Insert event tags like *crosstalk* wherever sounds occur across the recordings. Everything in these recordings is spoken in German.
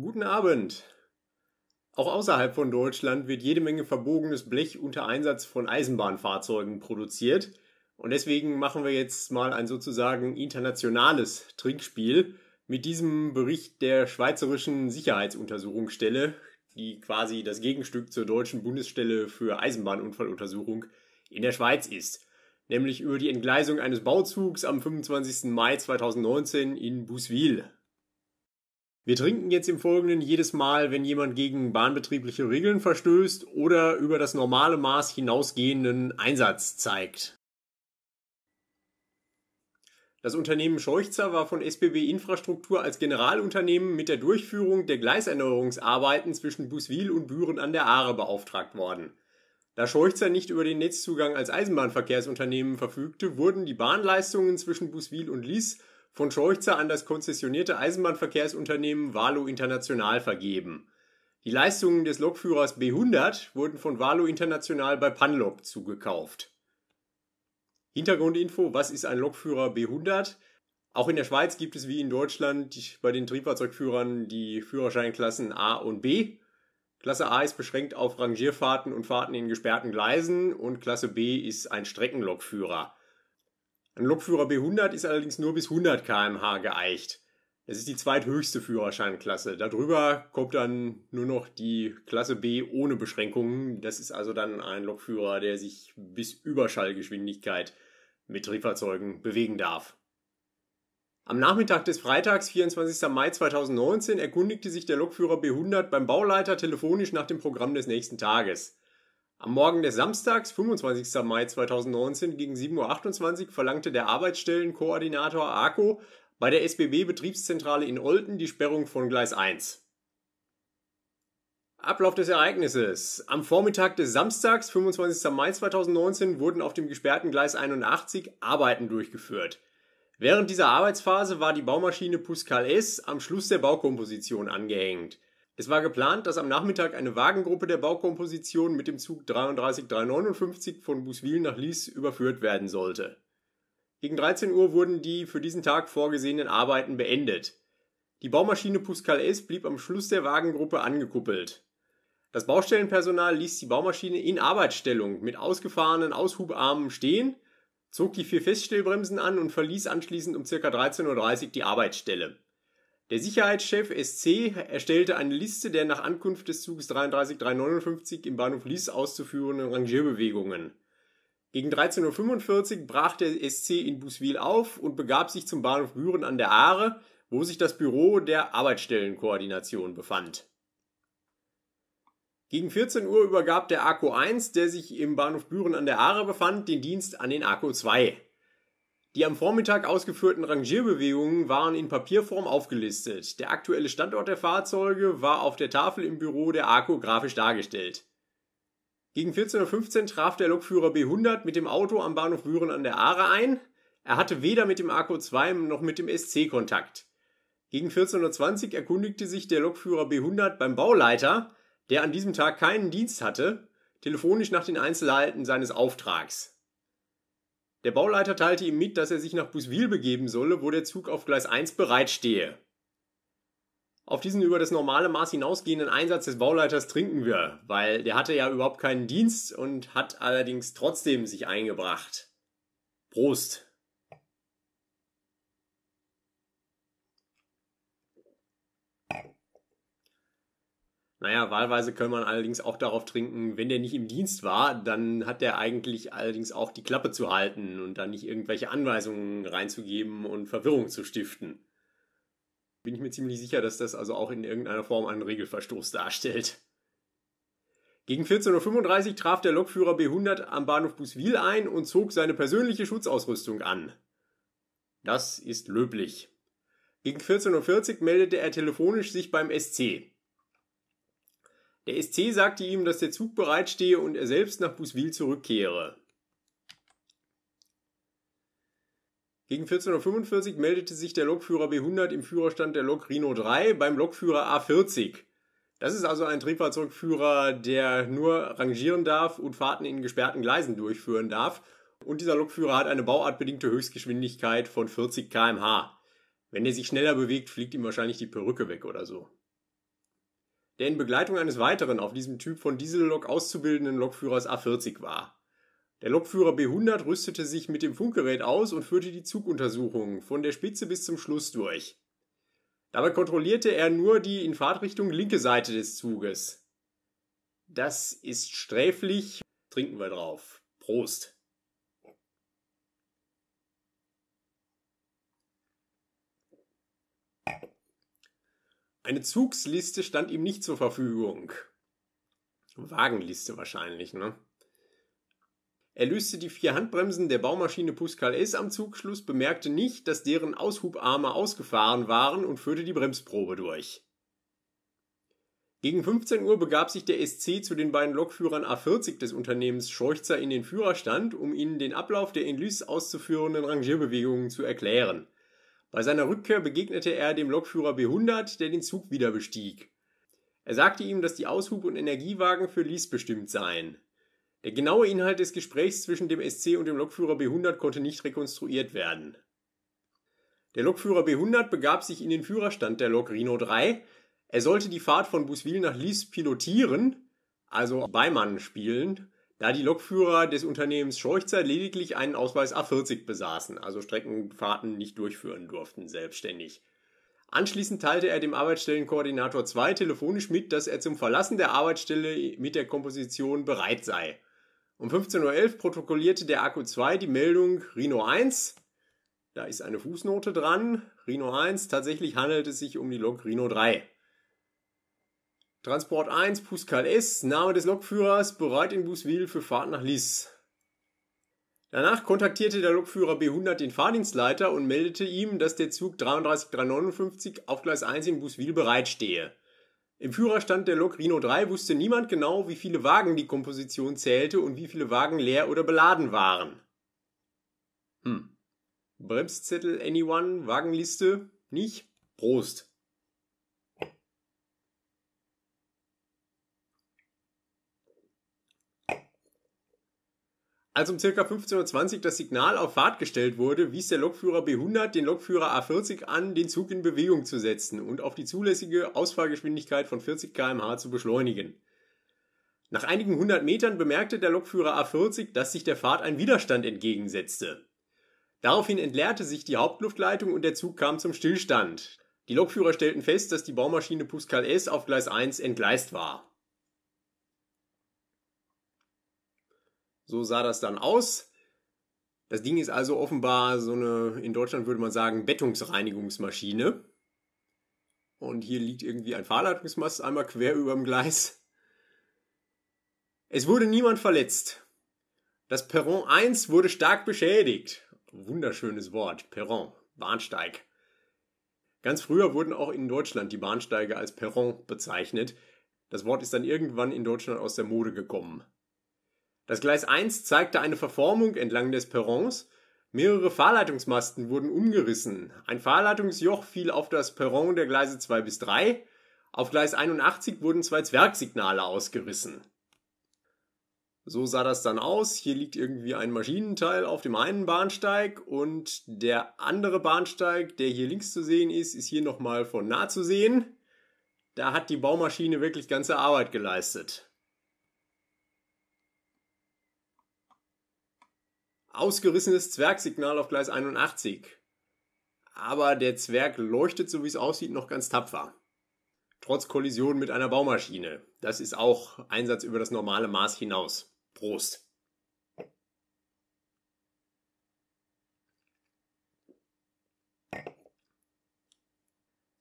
Guten Abend. Auch außerhalb von Deutschland wird jede Menge verbogenes Blech unter Einsatz von Eisenbahnfahrzeugen produziert. Und deswegen machen wir jetzt mal ein sozusagen internationales Trinkspiel mit diesem Bericht der Schweizerischen Sicherheitsuntersuchungsstelle, die quasi das Gegenstück zur deutschen Bundesstelle für Eisenbahnunfalluntersuchung in der Schweiz ist, nämlich über die Entgleisung eines Bauzugs am 25. Mai 2019 in Buswil, wir trinken jetzt im Folgenden jedes Mal, wenn jemand gegen bahnbetriebliche Regeln verstößt oder über das normale Maß hinausgehenden Einsatz zeigt. Das Unternehmen Scheuchzer war von SBB Infrastruktur als Generalunternehmen mit der Durchführung der Gleiserneuerungsarbeiten zwischen Buswil und Büren an der Aare beauftragt worden. Da Scheuchzer nicht über den Netzzugang als Eisenbahnverkehrsunternehmen verfügte, wurden die Bahnleistungen zwischen Buswil und Lies von Scheuchzer an das konzessionierte Eisenbahnverkehrsunternehmen Valo International vergeben. Die Leistungen des Lokführers B100 wurden von Valo International bei Panlok zugekauft. Hintergrundinfo, was ist ein Lokführer B100? Auch in der Schweiz gibt es wie in Deutschland bei den Triebfahrzeugführern die Führerscheinklassen A und B. Klasse A ist beschränkt auf Rangierfahrten und Fahrten in gesperrten Gleisen und Klasse B ist ein Streckenlokführer. Ein Lokführer B100 ist allerdings nur bis 100 km/h geeicht. Es ist die zweithöchste Führerscheinklasse. Darüber kommt dann nur noch die Klasse B ohne Beschränkungen. Das ist also dann ein Lokführer, der sich bis Überschallgeschwindigkeit mit Triebfahrzeugen bewegen darf. Am Nachmittag des Freitags, 24. Mai 2019, erkundigte sich der Lokführer B100 beim Bauleiter telefonisch nach dem Programm des nächsten Tages. Am Morgen des Samstags, 25. Mai 2019 gegen 7.28 Uhr verlangte der Arbeitsstellenkoordinator ARCO bei der SBB-Betriebszentrale in Olten die Sperrung von Gleis 1. Ablauf des Ereignisses. Am Vormittag des Samstags, 25. Mai 2019, wurden auf dem gesperrten Gleis 81 Arbeiten durchgeführt. Während dieser Arbeitsphase war die Baumaschine Puskal S am Schluss der Baukomposition angehängt. Es war geplant, dass am Nachmittag eine Wagengruppe der Baukomposition mit dem Zug 33359 von Buswil nach Lies überführt werden sollte. Gegen 13 Uhr wurden die für diesen Tag vorgesehenen Arbeiten beendet. Die Baumaschine Puskal s blieb am Schluss der Wagengruppe angekuppelt. Das Baustellenpersonal ließ die Baumaschine in Arbeitsstellung mit ausgefahrenen Aushubarmen stehen, zog die vier Feststellbremsen an und verließ anschließend um ca. 13.30 Uhr die Arbeitsstelle. Der Sicherheitschef SC erstellte eine Liste der nach Ankunft des Zuges 33359 im Bahnhof Lies auszuführenden Rangierbewegungen. Gegen 13.45 Uhr brach der SC in Buswil auf und begab sich zum Bahnhof Büren an der Aare, wo sich das Büro der Arbeitsstellenkoordination befand. Gegen 14 Uhr übergab der AKO 1, der sich im Bahnhof Büren an der Aare befand, den Dienst an den AKO 2. Die am Vormittag ausgeführten Rangierbewegungen waren in Papierform aufgelistet. Der aktuelle Standort der Fahrzeuge war auf der Tafel im Büro der ARCO grafisch dargestellt. Gegen 14.15 Uhr traf der Lokführer B100 mit dem Auto am Bahnhof Büren an der Aare ein. Er hatte weder mit dem ARCO 2 noch mit dem SC Kontakt. Gegen 14.20 Uhr erkundigte sich der Lokführer B100 beim Bauleiter, der an diesem Tag keinen Dienst hatte, telefonisch nach den Einzelheiten seines Auftrags. Der Bauleiter teilte ihm mit, dass er sich nach Buswil begeben solle, wo der Zug auf Gleis 1 bereitstehe. Auf diesen über das normale Maß hinausgehenden Einsatz des Bauleiters trinken wir, weil der hatte ja überhaupt keinen Dienst und hat allerdings trotzdem sich eingebracht. Prost! Naja, wahlweise kann man allerdings auch darauf trinken, wenn der nicht im Dienst war, dann hat der eigentlich allerdings auch die Klappe zu halten und da nicht irgendwelche Anweisungen reinzugeben und Verwirrung zu stiften. Bin ich mir ziemlich sicher, dass das also auch in irgendeiner Form einen Regelverstoß darstellt. Gegen 14.35 Uhr traf der Lokführer B100 am Bahnhof Buswil ein und zog seine persönliche Schutzausrüstung an. Das ist löblich. Gegen 14.40 Uhr meldete er telefonisch sich beim SC. Der SC sagte ihm, dass der Zug bereitstehe und er selbst nach Buswil zurückkehre. Gegen 14.45 Uhr meldete sich der Lokführer B100 im Führerstand der Lok Rhino 3 beim Lokführer A40. Das ist also ein Triebfahrzeugführer, der nur rangieren darf und Fahrten in gesperrten Gleisen durchführen darf. Und dieser Lokführer hat eine bauartbedingte Höchstgeschwindigkeit von 40 km/h. Wenn er sich schneller bewegt, fliegt ihm wahrscheinlich die Perücke weg oder so der in Begleitung eines weiteren auf diesem Typ von Diesellok auszubildenden Lokführers A40 war. Der Lokführer B100 rüstete sich mit dem Funkgerät aus und führte die Zuguntersuchungen von der Spitze bis zum Schluss durch. Dabei kontrollierte er nur die in Fahrtrichtung linke Seite des Zuges. Das ist sträflich. Trinken wir drauf. Prost. Eine Zugsliste stand ihm nicht zur Verfügung. Wagenliste wahrscheinlich, ne? Er löste die vier Handbremsen der Baumaschine Puskal S am Zugschluss, bemerkte nicht, dass deren Aushubarme ausgefahren waren und führte die Bremsprobe durch. Gegen 15 Uhr begab sich der SC zu den beiden Lokführern A40 des Unternehmens Scheuchzer in den Führerstand, um ihnen den Ablauf der in Lys auszuführenden Rangierbewegungen zu erklären. Bei seiner Rückkehr begegnete er dem Lokführer B100, der den Zug wieder bestieg. Er sagte ihm, dass die Aushub- und Energiewagen für Lies bestimmt seien. Der genaue Inhalt des Gesprächs zwischen dem SC und dem Lokführer B100 konnte nicht rekonstruiert werden. Der Lokführer B100 begab sich in den Führerstand der Lok Rhino 3. Er sollte die Fahrt von Buswil nach Lies pilotieren, also Beimann spielen, da die Lokführer des Unternehmens Scheuchzer lediglich einen Ausweis A40 besaßen, also Streckenfahrten nicht durchführen durften selbstständig. Anschließend teilte er dem Arbeitsstellenkoordinator 2 telefonisch mit, dass er zum Verlassen der Arbeitsstelle mit der Komposition bereit sei. Um 15.11 Uhr protokollierte der Akku 2 die Meldung Rino 1. Da ist eine Fußnote dran. Rino 1, tatsächlich handelt es sich um die Lok Rino 3. Transport 1, Puskal-S, Name des Lokführers, bereit in Buswil für Fahrt nach Lies. Danach kontaktierte der Lokführer B100 den Fahrdienstleiter und meldete ihm, dass der Zug 33359 auf Gleis 1 in Buswil bereitstehe. Im Führerstand der Lok Rhino 3 wusste niemand genau, wie viele Wagen die Komposition zählte und wie viele Wagen leer oder beladen waren. Hm. Bremszettel Anyone, Wagenliste? Nicht? Prost. als um ca. 15.20 Uhr das Signal auf Fahrt gestellt wurde, wies der Lokführer B100 den Lokführer A40 an, den Zug in Bewegung zu setzen und auf die zulässige Ausfahrgeschwindigkeit von 40 km/h zu beschleunigen. Nach einigen hundert Metern bemerkte der Lokführer A40, dass sich der Fahrt ein Widerstand entgegensetzte. Daraufhin entleerte sich die Hauptluftleitung und der Zug kam zum Stillstand. Die Lokführer stellten fest, dass die Baumaschine Puskal S auf Gleis 1 entgleist war. So sah das dann aus. Das Ding ist also offenbar so eine, in Deutschland würde man sagen, Bettungsreinigungsmaschine. Und hier liegt irgendwie ein Fahrleitungsmast einmal quer über dem Gleis. Es wurde niemand verletzt. Das Perron 1 wurde stark beschädigt. Wunderschönes Wort, Perron, Bahnsteig. Ganz früher wurden auch in Deutschland die Bahnsteige als Perron bezeichnet. Das Wort ist dann irgendwann in Deutschland aus der Mode gekommen. Das Gleis 1 zeigte eine Verformung entlang des Perrons. Mehrere Fahrleitungsmasten wurden umgerissen. Ein Fahrleitungsjoch fiel auf das Perron der Gleise 2 bis 3. Auf Gleis 81 wurden zwei Zwergsignale ausgerissen. So sah das dann aus. Hier liegt irgendwie ein Maschinenteil auf dem einen Bahnsteig und der andere Bahnsteig, der hier links zu sehen ist, ist hier nochmal von nah zu sehen. Da hat die Baumaschine wirklich ganze Arbeit geleistet. ausgerissenes Zwergsignal auf Gleis 81. Aber der Zwerg leuchtet, so wie es aussieht, noch ganz tapfer. Trotz Kollision mit einer Baumaschine. Das ist auch Einsatz über das normale Maß hinaus. Prost.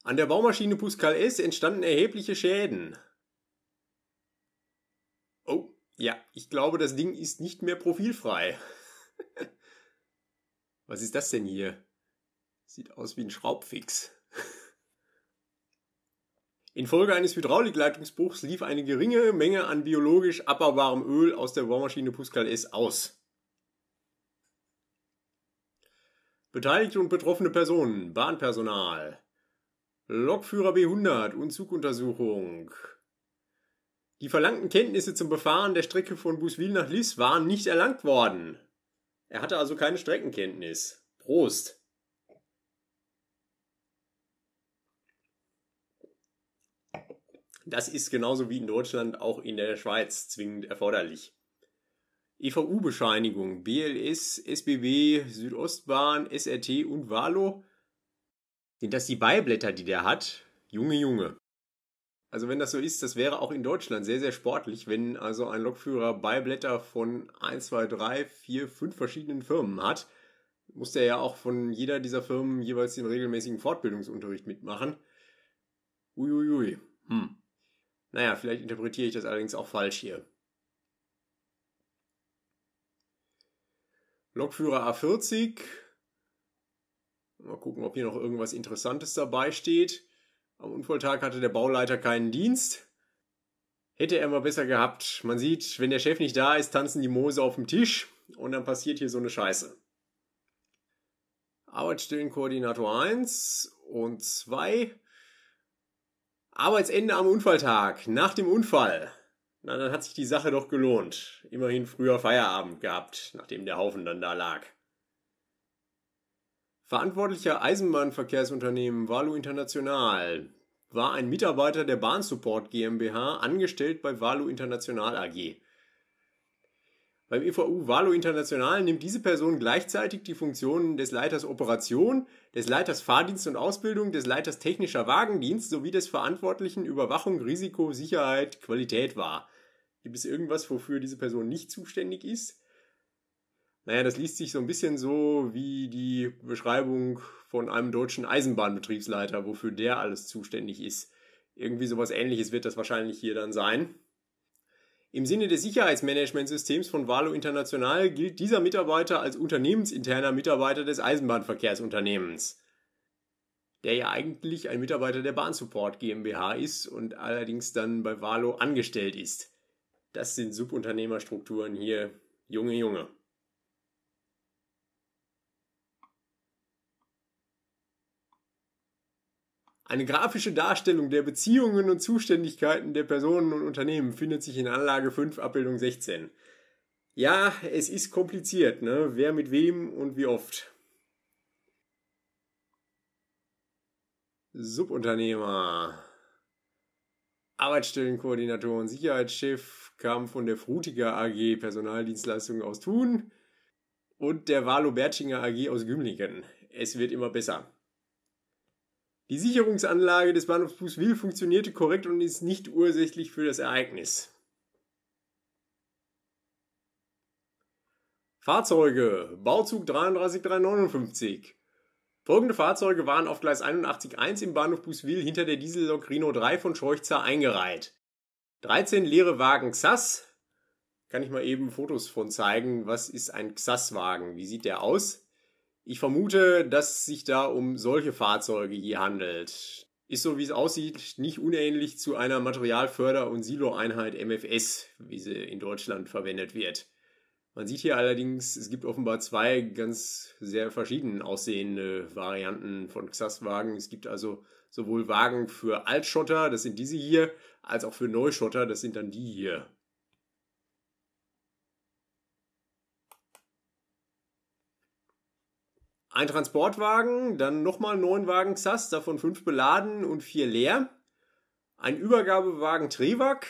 An der Baumaschine Puskal S entstanden erhebliche Schäden. Oh, ja, ich glaube, das Ding ist nicht mehr profilfrei. *laughs* Was ist das denn hier? Sieht aus wie ein Schraubfix. Infolge eines Hydraulikleitungsbruchs lief eine geringe Menge an biologisch abbaubarem Öl aus der Bohrmaschine Puskal S aus. Beteiligte und betroffene Personen, Bahnpersonal, Lokführer B100 und Zuguntersuchung. Die verlangten Kenntnisse zum Befahren der Strecke von Buswil nach Liss waren nicht erlangt worden. Er hatte also keine Streckenkenntnis. Prost! Das ist genauso wie in Deutschland auch in der Schweiz zwingend erforderlich. EVU-Bescheinigung, BLS, SBB, Südostbahn, SRT und WALO. Sind das die Beiblätter, die der hat? Junge, Junge. Also wenn das so ist, das wäre auch in Deutschland sehr, sehr sportlich, wenn also ein Lokführer Beiblätter von 1, 2, 3, 4, 5 verschiedenen Firmen hat. Muss der ja auch von jeder dieser Firmen jeweils den regelmäßigen Fortbildungsunterricht mitmachen. Uiuiui. Hm. Naja, vielleicht interpretiere ich das allerdings auch falsch hier. Lokführer A40. Mal gucken, ob hier noch irgendwas Interessantes dabei steht. Am Unfalltag hatte der Bauleiter keinen Dienst. Hätte er mal besser gehabt. Man sieht, wenn der Chef nicht da ist, tanzen die Mose auf dem Tisch und dann passiert hier so eine Scheiße. Arbeitsstellenkoordinator 1 und 2. Arbeitsende am Unfalltag, nach dem Unfall. Na, dann hat sich die Sache doch gelohnt. Immerhin früher Feierabend gehabt, nachdem der Haufen dann da lag. Verantwortlicher Eisenbahnverkehrsunternehmen Walu International war ein Mitarbeiter der Bahnsupport GmbH, angestellt bei Walu International AG. Beim EVU Walu International nimmt diese Person gleichzeitig die Funktionen des Leiters Operation, des Leiters Fahrdienst und Ausbildung, des Leiters technischer Wagendienst sowie des Verantwortlichen Überwachung, Risiko, Sicherheit, Qualität wahr. Gibt es irgendwas, wofür diese Person nicht zuständig ist? Naja, das liest sich so ein bisschen so wie die Beschreibung von einem deutschen Eisenbahnbetriebsleiter, wofür der alles zuständig ist. Irgendwie sowas ähnliches wird das wahrscheinlich hier dann sein. Im Sinne des Sicherheitsmanagementsystems von Valo International gilt dieser Mitarbeiter als unternehmensinterner Mitarbeiter des Eisenbahnverkehrsunternehmens, der ja eigentlich ein Mitarbeiter der Bahnsupport GmbH ist und allerdings dann bei Valo angestellt ist. Das sind Subunternehmerstrukturen hier. Junge, Junge. Eine grafische Darstellung der Beziehungen und Zuständigkeiten der Personen und Unternehmen findet sich in Anlage 5 Abbildung 16. Ja, es ist kompliziert, ne? Wer mit wem und wie oft. Subunternehmer. Arbeitsstellenkoordinatoren, Sicherheitschef, kam von der Frutiger AG, Personaldienstleistungen aus Thun und der Walo Bertschinger AG aus Gümlingen. Es wird immer besser. Die Sicherungsanlage des Bahnhofs Bußwil funktionierte korrekt und ist nicht ursächlich für das Ereignis. Fahrzeuge. Bauzug 33359. Folgende Fahrzeuge waren auf Gleis 81.1 im Bahnhof Bußwil hinter der Diesellok Rhino 3 von Scheuchzer eingereiht. 13 leere Wagen XAS. Kann ich mal eben Fotos von zeigen. Was ist ein XAS-Wagen? Wie sieht der aus? Ich vermute, dass es sich da um solche Fahrzeuge hier handelt. Ist so, wie es aussieht, nicht unähnlich zu einer Materialförder- und Siloeinheit MFS, wie sie in Deutschland verwendet wird. Man sieht hier allerdings, es gibt offenbar zwei ganz sehr verschieden aussehende Varianten von Xas-Wagen. Es gibt also sowohl Wagen für Altschotter, das sind diese hier, als auch für Neuschotter, das sind dann die hier. ein Transportwagen, dann nochmal neun Wagen Xast, davon fünf beladen und vier leer, ein Übergabewagen Trivak,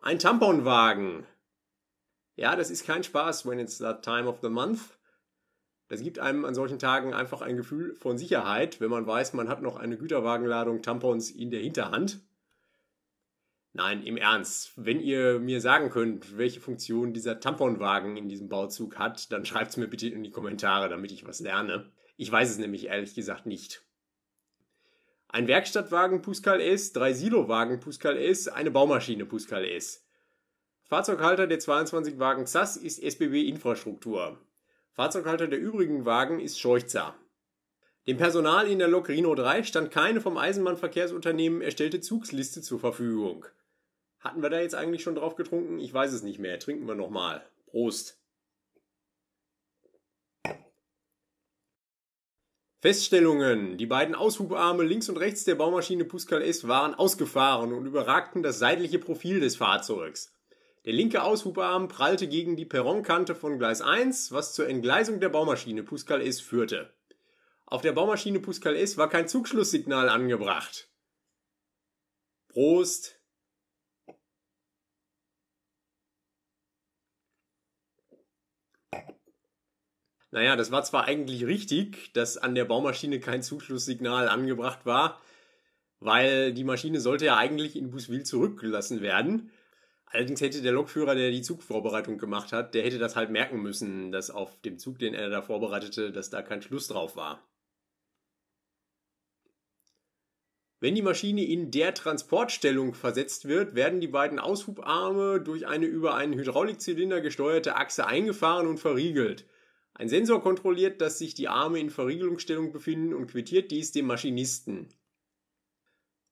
ein Tamponwagen. Ja, das ist kein Spaß, when it's that time of the month. Das gibt einem an solchen Tagen einfach ein Gefühl von Sicherheit, wenn man weiß, man hat noch eine Güterwagenladung Tampons in der Hinterhand. Nein, im Ernst, wenn ihr mir sagen könnt, welche Funktion dieser Tamponwagen in diesem Bauzug hat, dann schreibt es mir bitte in die Kommentare, damit ich was lerne. Ich weiß es nämlich ehrlich gesagt nicht. Ein Werkstattwagen Puskal S, drei Silowagen Puskal S, eine Baumaschine Puskal S. Fahrzeughalter der 22 Wagen ZAS ist SBB Infrastruktur. Fahrzeughalter der übrigen Wagen ist Scheuchzer. Dem Personal in der Lok Rino 3 stand keine vom Eisenbahnverkehrsunternehmen erstellte Zugsliste zur Verfügung. Hatten wir da jetzt eigentlich schon drauf getrunken? Ich weiß es nicht mehr. Trinken wir nochmal. Prost! Feststellungen. Die beiden Aushubarme links und rechts der Baumaschine Puskal S waren ausgefahren und überragten das seitliche Profil des Fahrzeugs. Der linke Aushubarm prallte gegen die Perronkante von Gleis 1, was zur Entgleisung der Baumaschine Puskal S führte. Auf der Baumaschine Puskal S war kein Zugschlusssignal angebracht. Prost! Naja, das war zwar eigentlich richtig, dass an der Baumaschine kein Zuschlusssignal angebracht war, weil die Maschine sollte ja eigentlich in Buswil zurückgelassen werden. Allerdings hätte der Lokführer, der die Zugvorbereitung gemacht hat, der hätte das halt merken müssen, dass auf dem Zug, den er da vorbereitete, dass da kein Schluss drauf war. Wenn die Maschine in der Transportstellung versetzt wird, werden die beiden Aushubarme durch eine über einen Hydraulikzylinder gesteuerte Achse eingefahren und verriegelt – ein Sensor kontrolliert, dass sich die Arme in Verriegelungsstellung befinden und quittiert dies dem Maschinisten.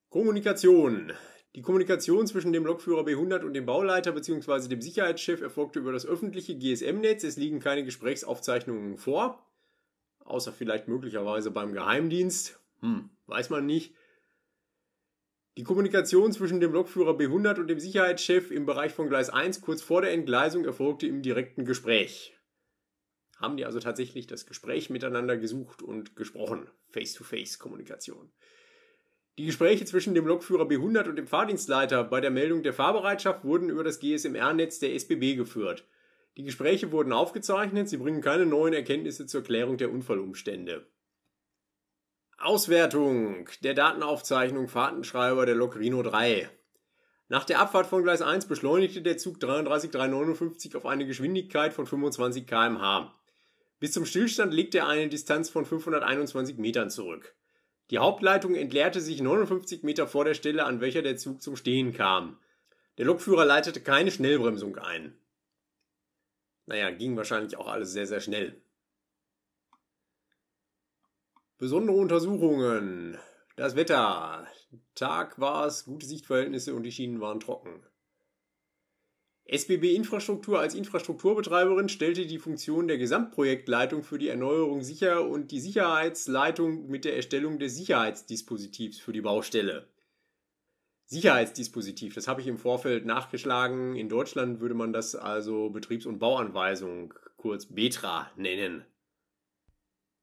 Kommunikation. Die Kommunikation zwischen dem Lokführer B100 und dem Bauleiter bzw. dem Sicherheitschef erfolgte über das öffentliche GSM-Netz. Es liegen keine Gesprächsaufzeichnungen vor, außer vielleicht möglicherweise beim Geheimdienst. Hm, weiß man nicht. Die Kommunikation zwischen dem Lokführer B100 und dem Sicherheitschef im Bereich von Gleis 1 kurz vor der Entgleisung erfolgte im direkten Gespräch haben die also tatsächlich das Gespräch miteinander gesucht und gesprochen. Face-to-Face-Kommunikation. Die Gespräche zwischen dem Lokführer B100 und dem Fahrdienstleiter bei der Meldung der Fahrbereitschaft wurden über das GSMR-Netz der SBB geführt. Die Gespräche wurden aufgezeichnet, sie bringen keine neuen Erkenntnisse zur Klärung der Unfallumstände. Auswertung der Datenaufzeichnung Fahrtenschreiber der Lok Rino 3. Nach der Abfahrt von Gleis 1 beschleunigte der Zug 33359 auf eine Geschwindigkeit von 25 km/h. Bis zum Stillstand legte er eine Distanz von 521 Metern zurück. Die Hauptleitung entleerte sich 59 Meter vor der Stelle, an welcher der Zug zum Stehen kam. Der Lokführer leitete keine Schnellbremsung ein. Naja, ging wahrscheinlich auch alles sehr, sehr schnell. Besondere Untersuchungen. Das Wetter. Tag war es, gute Sichtverhältnisse und die Schienen waren trocken. SBB Infrastruktur als Infrastrukturbetreiberin stellte die Funktion der Gesamtprojektleitung für die Erneuerung sicher und die Sicherheitsleitung mit der Erstellung des Sicherheitsdispositivs für die Baustelle. Sicherheitsdispositiv, das habe ich im Vorfeld nachgeschlagen. In Deutschland würde man das also Betriebs- und Bauanweisung, kurz BETRA, nennen.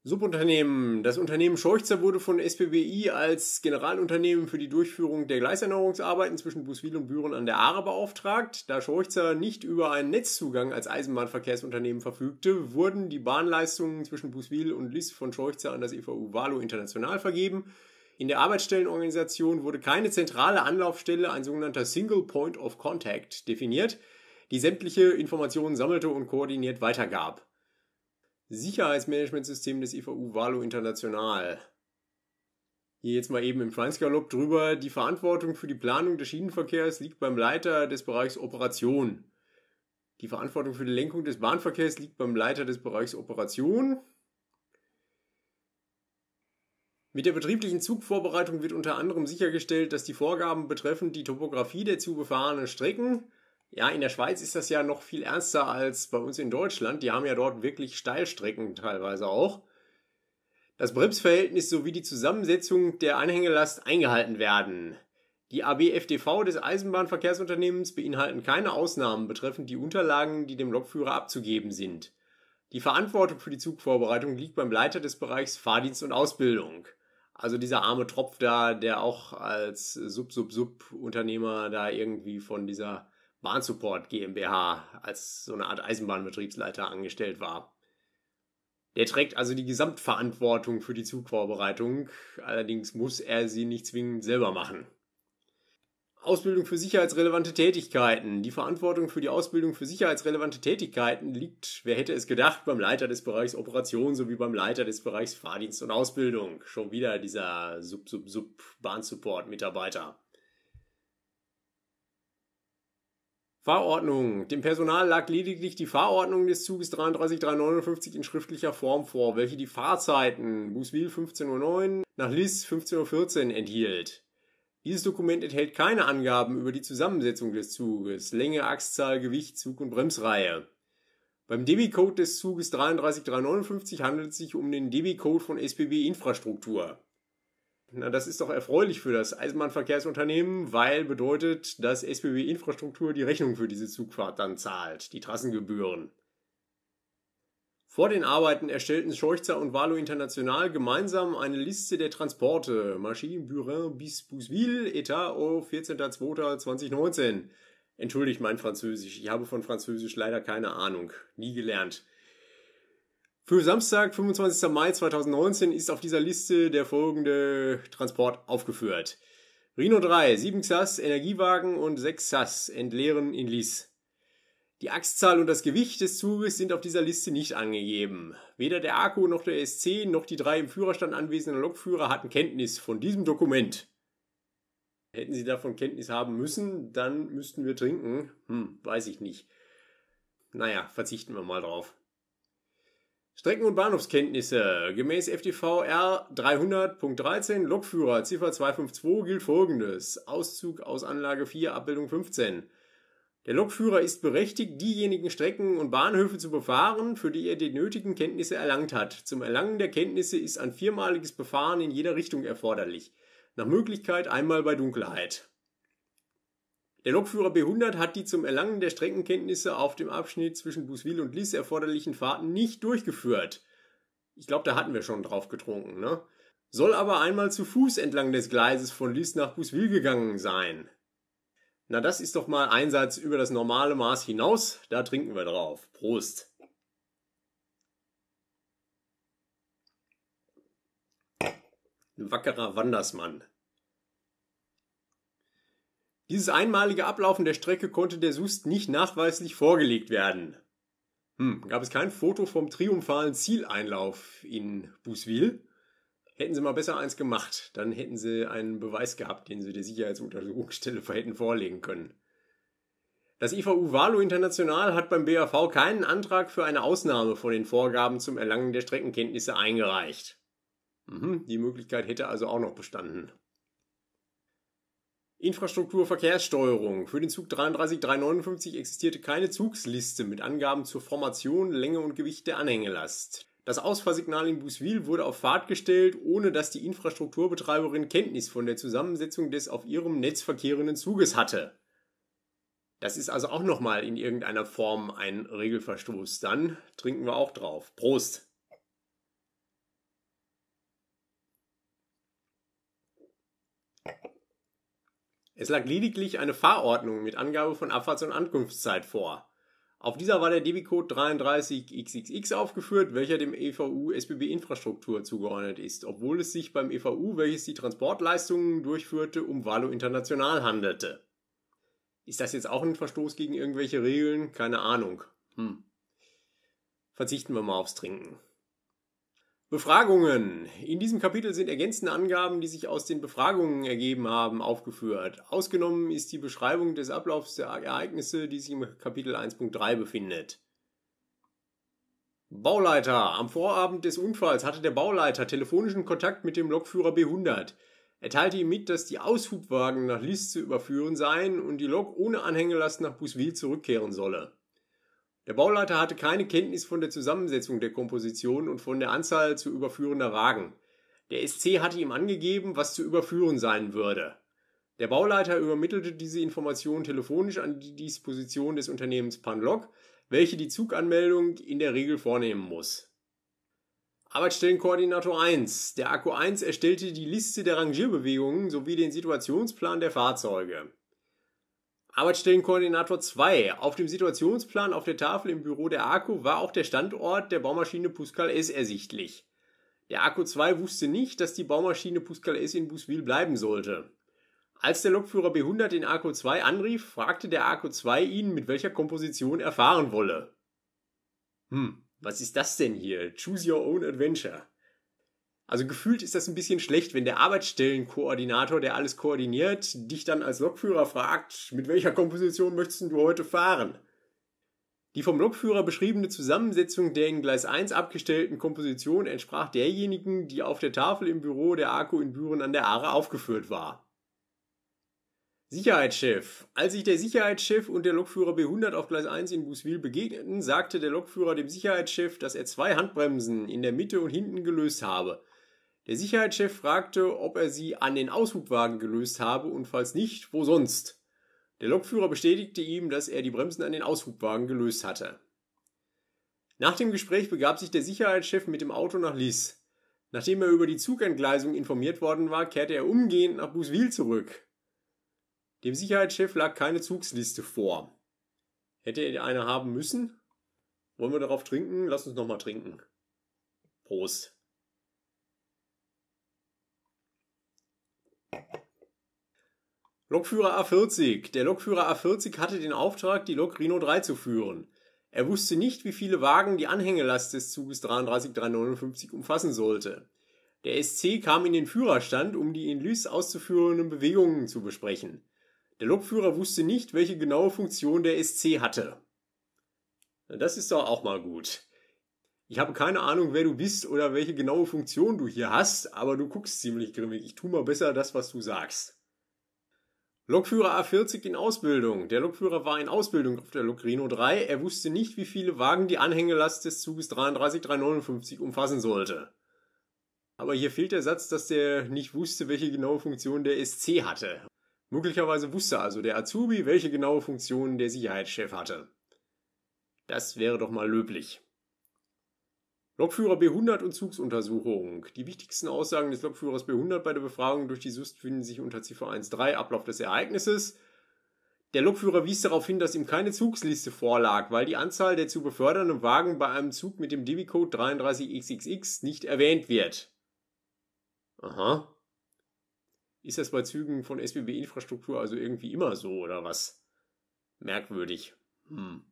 Subunternehmen. Das Unternehmen Scheuchzer wurde von SPBI als Generalunternehmen für die Durchführung der Gleiserneuerungsarbeiten zwischen Buswil und Büren an der Aare beauftragt. Da Scheuchzer nicht über einen Netzzugang als Eisenbahnverkehrsunternehmen verfügte, wurden die Bahnleistungen zwischen Buswil und Liss von Scheuchzer an das EVU Valo International vergeben. In der Arbeitsstellenorganisation wurde keine zentrale Anlaufstelle, ein sogenannter Single Point of Contact, definiert, die sämtliche Informationen sammelte und koordiniert weitergab. Sicherheitsmanagementsystem des IVU Valo International. Hier jetzt mal eben im Schweinsgalopp drüber. Die Verantwortung für die Planung des Schienenverkehrs liegt beim Leiter des Bereichs Operation. Die Verantwortung für die Lenkung des Bahnverkehrs liegt beim Leiter des Bereichs Operation. Mit der betrieblichen Zugvorbereitung wird unter anderem sichergestellt, dass die Vorgaben betreffend die Topografie der zu befahrenen Strecken, ja, in der Schweiz ist das ja noch viel ernster als bei uns in Deutschland. Die haben ja dort wirklich Steilstrecken teilweise auch. Das Bremsverhältnis sowie die Zusammensetzung der Anhängelast eingehalten werden. Die ABFDV des Eisenbahnverkehrsunternehmens beinhalten keine Ausnahmen betreffend die Unterlagen, die dem Lokführer abzugeben sind. Die Verantwortung für die Zugvorbereitung liegt beim Leiter des Bereichs Fahrdienst und Ausbildung. Also dieser arme Tropf da, der auch als Sub-Sub-Sub-Unternehmer da irgendwie von dieser Bahnsupport GmbH als so eine Art Eisenbahnbetriebsleiter angestellt war. Der trägt also die Gesamtverantwortung für die Zugvorbereitung, allerdings muss er sie nicht zwingend selber machen. Ausbildung für sicherheitsrelevante Tätigkeiten. Die Verantwortung für die Ausbildung für sicherheitsrelevante Tätigkeiten liegt, wer hätte es gedacht, beim Leiter des Bereichs Operation sowie beim Leiter des Bereichs Fahrdienst und Ausbildung. Schon wieder dieser Sub-Sub-Sub-Bahnsupport-Mitarbeiter. Fahrordnung. Dem Personal lag lediglich die Fahrordnung des Zuges 33359 in schriftlicher Form vor, welche die Fahrzeiten Buswil 15.09 nach Liss 15.14 enthielt. Dieses Dokument enthält keine Angaben über die Zusammensetzung des Zuges, Länge, Achszahl, Gewicht, Zug und Bremsreihe. Beim DB-Code des Zuges 33359 handelt es sich um den DB-Code von SBB Infrastruktur. Na, das ist doch erfreulich für das Eisenbahnverkehrsunternehmen, weil bedeutet, dass SBB Infrastruktur die Rechnung für diese Zugfahrt dann zahlt, die Trassengebühren. Vor den Arbeiten erstellten Scheuchzer und Valo International gemeinsam eine Liste der Transporte Burin bis Bousville, Etat au 14.02.2019. Entschuldigt mein Französisch, ich habe von Französisch leider keine Ahnung, nie gelernt. Für Samstag, 25. Mai 2019, ist auf dieser Liste der folgende Transport aufgeführt. Rino 3, 7 Xas, Energiewagen und 6 Xas entleeren in Lies. Die Achszahl und das Gewicht des Zuges sind auf dieser Liste nicht angegeben. Weder der Akku noch der SC noch die drei im Führerstand anwesenden Lokführer hatten Kenntnis von diesem Dokument. Hätten sie davon Kenntnis haben müssen, dann müssten wir trinken. Hm, weiß ich nicht. Naja, verzichten wir mal drauf. Strecken- und Bahnhofskenntnisse. Gemäß FDVR 300.13 Lokführer Ziffer 252 gilt folgendes. Auszug aus Anlage 4 Abbildung 15. Der Lokführer ist berechtigt, diejenigen Strecken und Bahnhöfe zu befahren, für die er die nötigen Kenntnisse erlangt hat. Zum Erlangen der Kenntnisse ist ein viermaliges Befahren in jeder Richtung erforderlich. Nach Möglichkeit einmal bei Dunkelheit. Der Lokführer B100 hat die zum Erlangen der Streckenkenntnisse auf dem Abschnitt zwischen Buswil und Lis erforderlichen Fahrten nicht durchgeführt. Ich glaube, da hatten wir schon drauf getrunken, ne? Soll aber einmal zu Fuß entlang des Gleises von Lis nach Buswil gegangen sein. Na, das ist doch mal ein Satz über das normale Maß hinaus. Da trinken wir drauf. Prost. Ein wackerer Wandersmann. Dieses einmalige Ablaufen der Strecke konnte der Sust nicht nachweislich vorgelegt werden. Hm, gab es kein Foto vom triumphalen Zieleinlauf in Buswil? Hätten sie mal besser eins gemacht, dann hätten sie einen Beweis gehabt, den sie der Sicherheitsuntersuchungsstelle *laughs* hätten vorlegen können. Das IVU Valo International hat beim BAV keinen Antrag für eine Ausnahme von den Vorgaben zum Erlangen der Streckenkenntnisse eingereicht. Mhm, die Möglichkeit hätte also auch noch bestanden. Infrastruktur Verkehrssteuerung. Für den Zug 33359 existierte keine Zugsliste mit Angaben zur Formation, Länge und Gewicht der Anhängelast. Das Ausfahrsignal in Buswil wurde auf Fahrt gestellt, ohne dass die Infrastrukturbetreiberin Kenntnis von der Zusammensetzung des auf ihrem Netz verkehrenden Zuges hatte. Das ist also auch nochmal in irgendeiner Form ein Regelverstoß. Dann trinken wir auch drauf. Prost! Es lag lediglich eine Fahrordnung mit Angabe von Abfahrts- und Ankunftszeit vor. Auf dieser war der DB-Code 33XXX aufgeführt, welcher dem EVU SBB Infrastruktur zugeordnet ist, obwohl es sich beim EVU, welches die Transportleistungen durchführte, um Valo International handelte. Ist das jetzt auch ein Verstoß gegen irgendwelche Regeln? Keine Ahnung. Hm. Verzichten wir mal aufs Trinken. Befragungen. In diesem Kapitel sind ergänzende Angaben, die sich aus den Befragungen ergeben haben, aufgeführt. Ausgenommen ist die Beschreibung des Ablaufs der Ereignisse, die sich im Kapitel 1.3 befindet. Bauleiter. Am Vorabend des Unfalls hatte der Bauleiter telefonischen Kontakt mit dem Lokführer B100. Er teilte ihm mit, dass die Aushubwagen nach List zu überführen seien und die Lok ohne Anhängelast nach Buswil zurückkehren solle. Der Bauleiter hatte keine Kenntnis von der Zusammensetzung der Komposition und von der Anzahl zu überführender Wagen. Der SC hatte ihm angegeben, was zu überführen sein würde. Der Bauleiter übermittelte diese Information telefonisch an die Disposition des Unternehmens Panlog, welche die Zuganmeldung in der Regel vornehmen muss. Arbeitsstellenkoordinator 1. Der Akku 1 erstellte die Liste der Rangierbewegungen sowie den Situationsplan der Fahrzeuge. Arbeitsstellenkoordinator 2. Auf dem Situationsplan auf der Tafel im Büro der AKU war auch der Standort der Baumaschine Puskal S ersichtlich. Der AKU 2 wusste nicht, dass die Baumaschine Puskal S in Buswil bleiben sollte. Als der Lokführer B100 den AKU 2 anrief, fragte der AKU 2 ihn, mit welcher Komposition er fahren wolle. Hm, was ist das denn hier? Choose your own adventure. Also gefühlt ist das ein bisschen schlecht, wenn der Arbeitsstellenkoordinator, der alles koordiniert, dich dann als Lokführer fragt, mit welcher Komposition möchtest du heute fahren? Die vom Lokführer beschriebene Zusammensetzung der in Gleis 1 abgestellten Komposition entsprach derjenigen, die auf der Tafel im Büro der Akku in Büren an der Aare aufgeführt war. Sicherheitschef. Als sich der Sicherheitschef und der Lokführer B100 auf Gleis 1 in Buswil begegneten, sagte der Lokführer dem Sicherheitschef, dass er zwei Handbremsen in der Mitte und hinten gelöst habe. Der Sicherheitschef fragte, ob er sie an den Aushubwagen gelöst habe und falls nicht, wo sonst. Der Lokführer bestätigte ihm, dass er die Bremsen an den Aushubwagen gelöst hatte. Nach dem Gespräch begab sich der Sicherheitschef mit dem Auto nach Lies. Nachdem er über die Zugentgleisung informiert worden war, kehrte er umgehend nach Buswil zurück. Dem Sicherheitschef lag keine Zugsliste vor. Hätte er eine haben müssen? Wollen wir darauf trinken? Lass uns nochmal trinken. Prost. Lokführer A40. Der Lokführer A40 hatte den Auftrag, die Lok Rhino 3 zu führen. Er wusste nicht, wie viele Wagen die Anhängelast des Zuges 33359 umfassen sollte. Der SC kam in den Führerstand, um die in Lys auszuführenden Bewegungen zu besprechen. Der Lokführer wusste nicht, welche genaue Funktion der SC hatte. Das ist doch auch mal gut. Ich habe keine Ahnung, wer du bist oder welche genaue Funktion du hier hast, aber du guckst ziemlich grimmig. Ich tu mal besser das, was du sagst. Lokführer A40 in Ausbildung. Der Lokführer war in Ausbildung auf der Lok Reno 3. Er wusste nicht, wie viele Wagen die Anhängelast des Zuges 33359 umfassen sollte. Aber hier fehlt der Satz, dass der nicht wusste, welche genaue Funktion der SC hatte. Möglicherweise wusste also der Azubi, welche genaue Funktion der Sicherheitschef hatte. Das wäre doch mal löblich. Lokführer B100 und Zugsuntersuchung. Die wichtigsten Aussagen des Lokführers B100 bei der Befragung durch die SUST finden sich unter Ziffer 1.3 Ablauf des Ereignisses. Der Lokführer wies darauf hin, dass ihm keine Zugsliste vorlag, weil die Anzahl der zu befördernden Wagen bei einem Zug mit dem DB-Code 33XXX nicht erwähnt wird. Aha. Ist das bei Zügen von SBB Infrastruktur also irgendwie immer so oder was? Merkwürdig. Hm.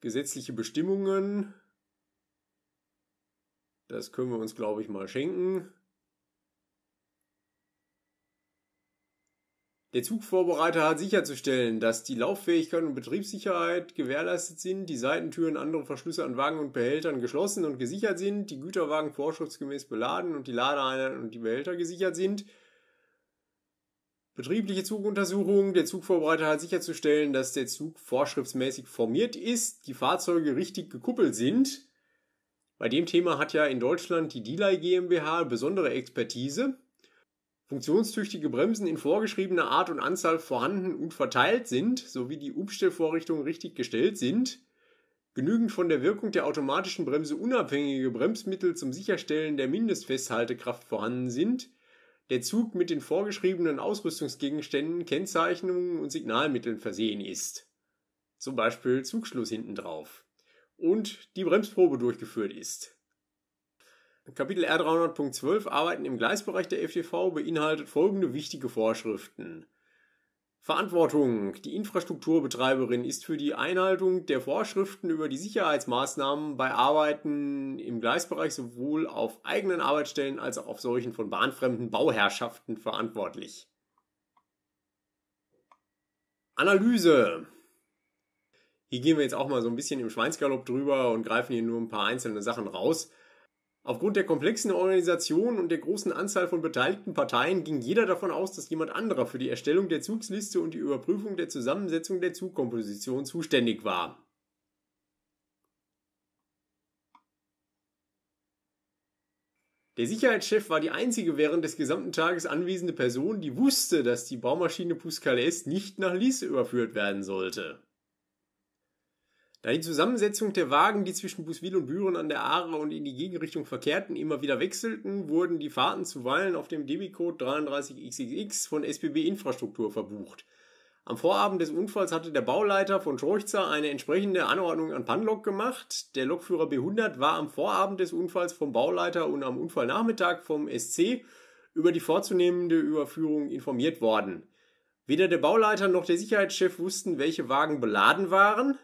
gesetzliche Bestimmungen. Das können wir uns, glaube ich, mal schenken. Der Zugvorbereiter hat sicherzustellen, dass die Lauffähigkeit und Betriebssicherheit gewährleistet sind, die Seitentüren, und andere Verschlüsse an Wagen und Behältern geschlossen und gesichert sind, die Güterwagen vorschriftsgemäß beladen und die Ladeeinheiten und die Behälter gesichert sind betriebliche Zuguntersuchung. Der Zugvorbereiter hat sicherzustellen, dass der Zug vorschriftsmäßig formiert ist, die Fahrzeuge richtig gekuppelt sind. Bei dem Thema hat ja in Deutschland die Delay GmbH besondere Expertise. Funktionstüchtige Bremsen in vorgeschriebener Art und Anzahl vorhanden und verteilt sind, sowie die Umstellvorrichtungen richtig gestellt sind. Genügend von der Wirkung der automatischen Bremse unabhängige Bremsmittel zum Sicherstellen der Mindestfesthaltekraft vorhanden sind der Zug mit den vorgeschriebenen Ausrüstungsgegenständen, Kennzeichnungen und Signalmitteln versehen ist, zum Beispiel Zugschluss hinten drauf, und die Bremsprobe durchgeführt ist. Kapitel R300.12 Arbeiten im Gleisbereich der FTV beinhaltet folgende wichtige Vorschriften. Verantwortung. Die Infrastrukturbetreiberin ist für die Einhaltung der Vorschriften über die Sicherheitsmaßnahmen bei Arbeiten im Gleisbereich sowohl auf eigenen Arbeitsstellen als auch auf solchen von bahnfremden Bauherrschaften verantwortlich. Analyse. Hier gehen wir jetzt auch mal so ein bisschen im Schweinsgalopp drüber und greifen hier nur ein paar einzelne Sachen raus. Aufgrund der komplexen Organisation und der großen Anzahl von beteiligten Parteien ging jeder davon aus, dass jemand anderer für die Erstellung der Zugsliste und die Überprüfung der Zusammensetzung der Zugkomposition zuständig war. Der Sicherheitschef war die einzige während des gesamten Tages anwesende Person, die wusste, dass die Baumaschine Puskalais nicht nach Lies überführt werden sollte. Da die Zusammensetzung der Wagen, die zwischen Buswil und Büren an der Aare und in die Gegenrichtung verkehrten, immer wieder wechselten, wurden die Fahrten zuweilen auf dem Debitcode 33XXX von SBB Infrastruktur verbucht. Am Vorabend des Unfalls hatte der Bauleiter von Schorchzer eine entsprechende Anordnung an Panlok gemacht. Der Lokführer B100 war am Vorabend des Unfalls vom Bauleiter und am Unfallnachmittag vom SC über die vorzunehmende Überführung informiert worden. Weder der Bauleiter noch der Sicherheitschef wussten, welche Wagen beladen waren.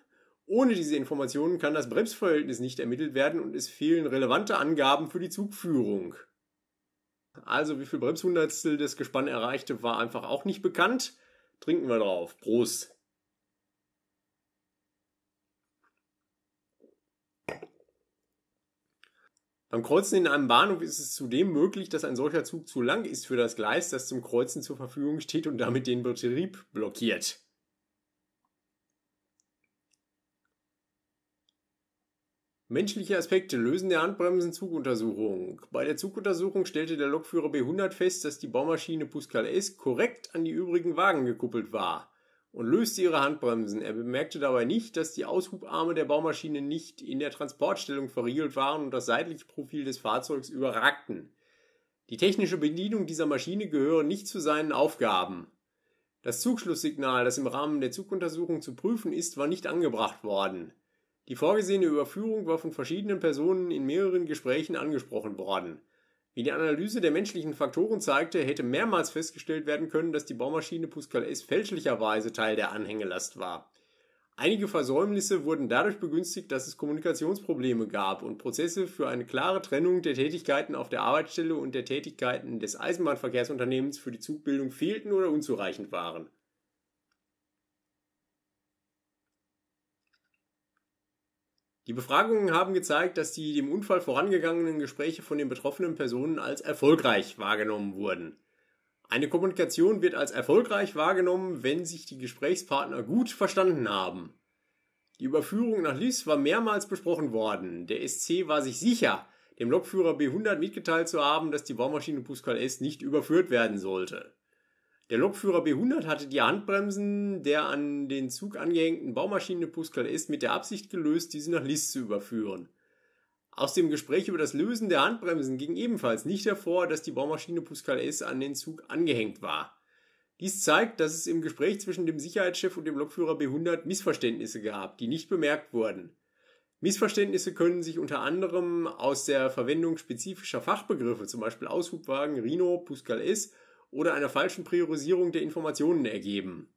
Ohne diese Informationen kann das Bremsverhältnis nicht ermittelt werden und es fehlen relevante Angaben für die Zugführung. Also wie viel Bremshundertstel das Gespann erreichte, war einfach auch nicht bekannt. Trinken wir drauf. Prost. Beim Kreuzen in einem Bahnhof ist es zudem möglich, dass ein solcher Zug zu lang ist für das Gleis, das zum Kreuzen zur Verfügung steht und damit den Betrieb blockiert. Menschliche Aspekte lösen der Handbremsen Zuguntersuchung. Bei der Zuguntersuchung stellte der Lokführer B100 fest, dass die Baumaschine Puskal S korrekt an die übrigen Wagen gekuppelt war und löste ihre Handbremsen. Er bemerkte dabei nicht, dass die Aushubarme der Baumaschine nicht in der Transportstellung verriegelt waren und das seitliche Profil des Fahrzeugs überragten. Die technische Bedienung dieser Maschine gehöre nicht zu seinen Aufgaben. Das Zugschlusssignal, das im Rahmen der Zuguntersuchung zu prüfen ist, war nicht angebracht worden. Die vorgesehene Überführung war von verschiedenen Personen in mehreren Gesprächen angesprochen worden. Wie die Analyse der menschlichen Faktoren zeigte, hätte mehrmals festgestellt werden können, dass die Baumaschine Puskal S fälschlicherweise Teil der Anhängelast war. Einige Versäumnisse wurden dadurch begünstigt, dass es Kommunikationsprobleme gab und Prozesse für eine klare Trennung der Tätigkeiten auf der Arbeitsstelle und der Tätigkeiten des Eisenbahnverkehrsunternehmens für die Zugbildung fehlten oder unzureichend waren. Die Befragungen haben gezeigt, dass die dem Unfall vorangegangenen Gespräche von den betroffenen Personen als erfolgreich wahrgenommen wurden. Eine Kommunikation wird als erfolgreich wahrgenommen, wenn sich die Gesprächspartner gut verstanden haben. Die Überführung nach Lis war mehrmals besprochen worden. Der SC war sich sicher, dem Lokführer B100 mitgeteilt zu haben, dass die Baumaschine Pascal S nicht überführt werden sollte. Der Lokführer B100 hatte die Handbremsen der an den Zug angehängten Baumaschine Puskal S mit der Absicht gelöst, diese nach List zu überführen. Aus dem Gespräch über das Lösen der Handbremsen ging ebenfalls nicht hervor, dass die Baumaschine Puskal S an den Zug angehängt war. Dies zeigt, dass es im Gespräch zwischen dem Sicherheitschef und dem Lokführer B100 Missverständnisse gab, die nicht bemerkt wurden. Missverständnisse können sich unter anderem aus der Verwendung spezifischer Fachbegriffe, zum Beispiel Aushubwagen, Rhino, Puskal S oder einer falschen Priorisierung der Informationen ergeben.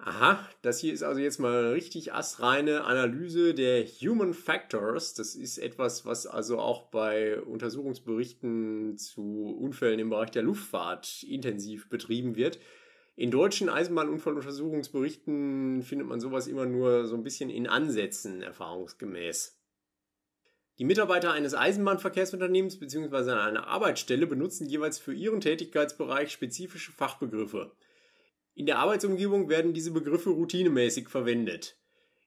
Aha, das hier ist also jetzt mal richtig astreine Analyse der Human Factors. Das ist etwas, was also auch bei Untersuchungsberichten zu Unfällen im Bereich der Luftfahrt intensiv betrieben wird. In deutschen Eisenbahnunfalluntersuchungsberichten findet man sowas immer nur so ein bisschen in Ansätzen erfahrungsgemäß. Die Mitarbeiter eines Eisenbahnverkehrsunternehmens bzw. einer Arbeitsstelle benutzen jeweils für ihren Tätigkeitsbereich spezifische Fachbegriffe. In der Arbeitsumgebung werden diese Begriffe routinemäßig verwendet.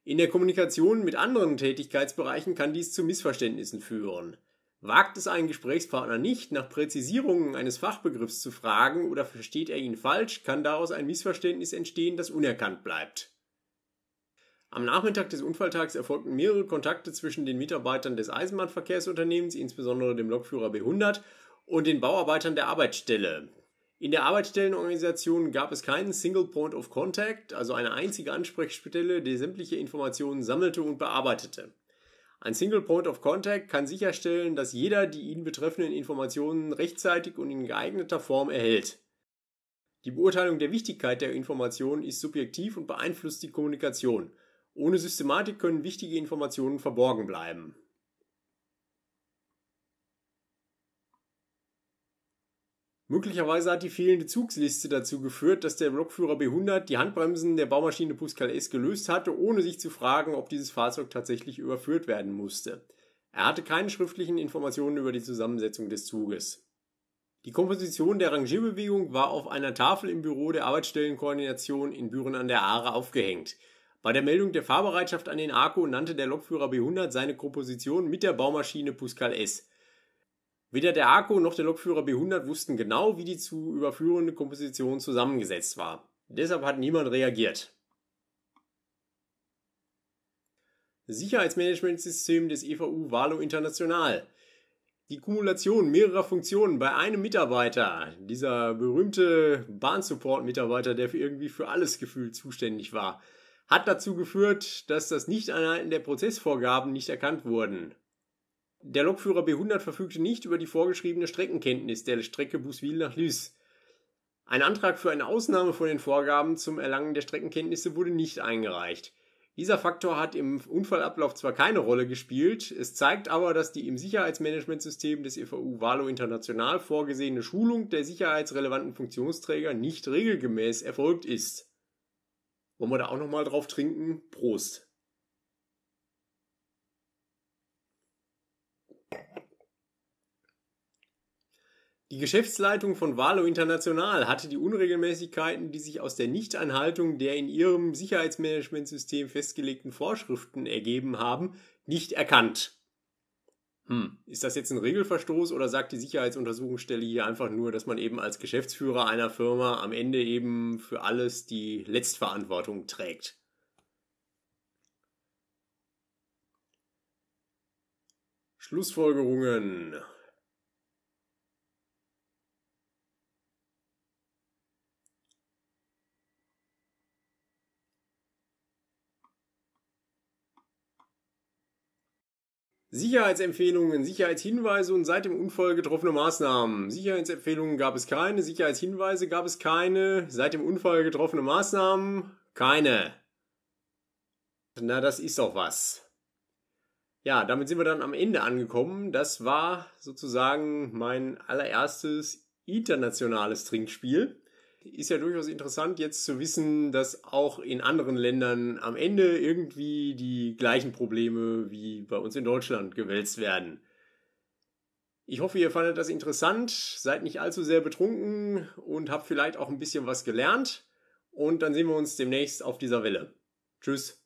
In der Kommunikation mit anderen Tätigkeitsbereichen kann dies zu Missverständnissen führen. Wagt es ein Gesprächspartner nicht, nach Präzisierungen eines Fachbegriffs zu fragen oder versteht er ihn falsch, kann daraus ein Missverständnis entstehen, das unerkannt bleibt. Am Nachmittag des Unfalltags erfolgten mehrere Kontakte zwischen den Mitarbeitern des Eisenbahnverkehrsunternehmens, insbesondere dem Lokführer B100, und den Bauarbeitern der Arbeitsstelle. In der Arbeitsstellenorganisation gab es keinen Single Point of Contact, also eine einzige Ansprechstelle, die sämtliche Informationen sammelte und bearbeitete. Ein Single Point of Contact kann sicherstellen, dass jeder die ihn betreffenden Informationen rechtzeitig und in geeigneter Form erhält. Die Beurteilung der Wichtigkeit der Informationen ist subjektiv und beeinflusst die Kommunikation. Ohne Systematik können wichtige Informationen verborgen bleiben. Möglicherweise hat die fehlende Zugsliste dazu geführt, dass der Blockführer B100 die Handbremsen der Baumaschine Puskal S gelöst hatte, ohne sich zu fragen, ob dieses Fahrzeug tatsächlich überführt werden musste. Er hatte keine schriftlichen Informationen über die Zusammensetzung des Zuges. Die Komposition der Rangierbewegung war auf einer Tafel im Büro der Arbeitsstellenkoordination in Büren an der Aare aufgehängt. Bei der Meldung der Fahrbereitschaft an den Arco nannte der Lokführer B100 seine Komposition mit der Baumaschine Puskal S. Weder der Arco noch der Lokführer B100 wussten genau, wie die zu überführende Komposition zusammengesetzt war. Deshalb hat niemand reagiert. Sicherheitsmanagementsystem des EVU Valo International. Die Kumulation mehrerer Funktionen bei einem Mitarbeiter, dieser berühmte Bahnsupport-Mitarbeiter, der für irgendwie für alles gefühlt zuständig war, hat dazu geführt, dass das Nicht-Einhalten der Prozessvorgaben nicht erkannt wurden. Der Lokführer B100 verfügte nicht über die vorgeschriebene Streckenkenntnis der Strecke Buswil nach Lys. Ein Antrag für eine Ausnahme von den Vorgaben zum Erlangen der Streckenkenntnisse wurde nicht eingereicht. Dieser Faktor hat im Unfallablauf zwar keine Rolle gespielt, es zeigt aber, dass die im Sicherheitsmanagementsystem des EVU Valo International vorgesehene Schulung der sicherheitsrelevanten Funktionsträger nicht regelgemäß erfolgt ist. Wollen wir da auch nochmal drauf trinken? Prost. Die Geschäftsleitung von Valo International hatte die Unregelmäßigkeiten, die sich aus der Nichteinhaltung der in ihrem Sicherheitsmanagementsystem festgelegten Vorschriften ergeben haben, nicht erkannt. Hm. Ist das jetzt ein Regelverstoß oder sagt die Sicherheitsuntersuchungsstelle hier einfach nur, dass man eben als Geschäftsführer einer Firma am Ende eben für alles die Letztverantwortung trägt? Schlussfolgerungen. Sicherheitsempfehlungen, Sicherheitshinweise und seit dem Unfall getroffene Maßnahmen. Sicherheitsempfehlungen gab es keine, Sicherheitshinweise gab es keine, seit dem Unfall getroffene Maßnahmen keine. Na, das ist doch was. Ja, damit sind wir dann am Ende angekommen. Das war sozusagen mein allererstes internationales Trinkspiel ist ja durchaus interessant, jetzt zu wissen, dass auch in anderen Ländern am Ende irgendwie die gleichen Probleme wie bei uns in Deutschland gewälzt werden. Ich hoffe, ihr fandet das interessant, seid nicht allzu sehr betrunken und habt vielleicht auch ein bisschen was gelernt. Und dann sehen wir uns demnächst auf dieser Welle. Tschüss.